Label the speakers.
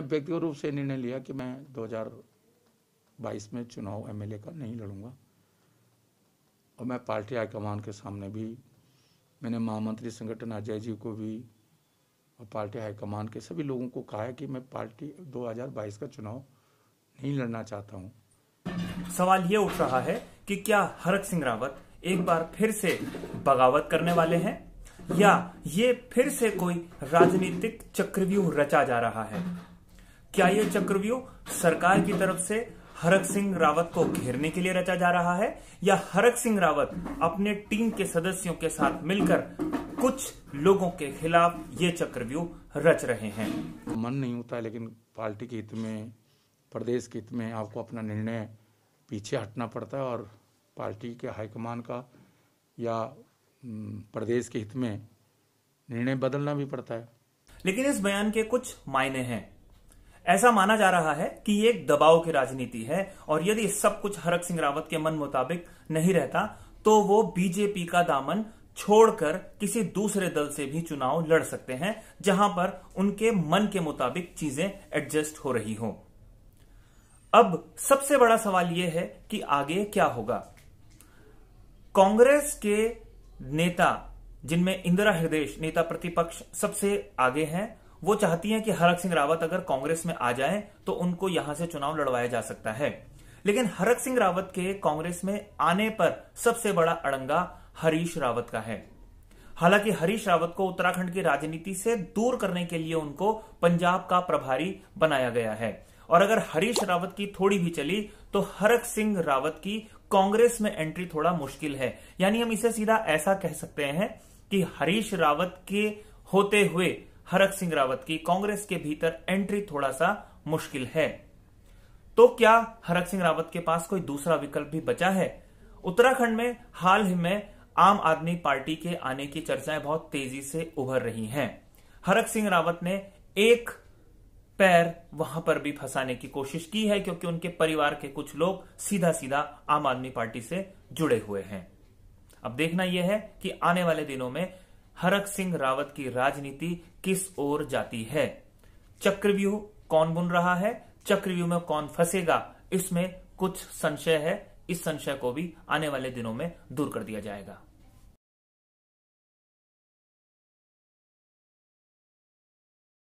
Speaker 1: मैंने व्यक्तिगत रूप से निर्णय लिया कि मैं 2022 में चुनाव एमएलए का नहीं लड़ूंगा और मैं पार्टी हाईकमान के सामने भी मैंने महामंत्री संगठन अजय जी को भी और पार्टी हाईकमान के सभी लोगों को कहा है कि मैं पार्टी 2022 का चुनाव नहीं लड़ना चाहता हूं। सवाल ये उठ रहा है कि क्या
Speaker 2: हरक सिंह रावत एक बार फिर से बगावत करने वाले हैं या ये फिर से कोई राजनीतिक चक्रव्यूह रचा जा रहा है क्या यह चक्रव्यूह सरकार की तरफ से हरक सिंह रावत को घेरने के लिए रचा जा रहा है या हरक सिंह रावत अपने टीम के सदस्यों के साथ मिलकर कुछ लोगों
Speaker 1: के खिलाफ ये चक्रव्यूह रच रहे हैं मन नहीं होता लेकिन पार्टी के हित में प्रदेश के हित में आपको अपना निर्णय पीछे हटना पड़ता है और पार्टी के हाईकमान का या प्रदेश के हित में निर्णय बदलना भी पड़ता है लेकिन इस बयान के कुछ मायने हैं ऐसा माना जा
Speaker 2: रहा है कि ये एक दबाव की राजनीति है और यदि सब कुछ हरक सिंह रावत के मन मुताबिक नहीं रहता तो वो बीजेपी का दामन छोड़कर किसी दूसरे दल से भी चुनाव लड़ सकते हैं जहां पर उनके मन के मुताबिक चीजें एडजस्ट हो रही हो अब सबसे बड़ा सवाल यह है कि आगे क्या होगा कांग्रेस के नेता जिनमें इंदिरा हृदय नेता प्रतिपक्ष सबसे आगे हैं वो चाहती हैं कि हरक सिंह रावत अगर कांग्रेस में आ जाए तो उनको यहां से चुनाव लड़वाया जा सकता है लेकिन हरक सिंह रावत के कांग्रेस में आने पर सबसे बड़ा अड़ंगा हरीश रावत का है हालांकि हरीश रावत को उत्तराखंड की राजनीति से दूर करने के लिए उनको पंजाब का प्रभारी बनाया गया है और अगर हरीश रावत की थोड़ी भी चली तो हरक सिंह रावत की कांग्रेस में एंट्री थोड़ा मुश्किल है यानी हम इसे सीधा ऐसा कह सकते हैं कि हरीश रावत के होते हुए हरक सिंह रावत की कांग्रेस के भीतर एंट्री थोड़ा सा मुश्किल है तो क्या हरक सिंह रावत के पास कोई दूसरा विकल्प भी बचा है उत्तराखंड में हाल ही में आम आदमी पार्टी के आने की चर्चाएं बहुत तेजी से उभर रही हैं हरक सिंह रावत ने एक पैर वहां पर भी फंसाने की कोशिश की है क्योंकि उनके परिवार के कुछ लोग सीधा सीधा आम आदमी पार्टी से जुड़े हुए हैं अब देखना यह है कि आने वाले दिनों में हरक सिंह रावत की राजनीति किस ओर जाती है चक्रव्यूह कौन बुन रहा है चक्रव्यूह में कौन फंसेगा इसमें कुछ संशय है इस संशय को भी आने वाले दिनों में दूर कर दिया जाएगा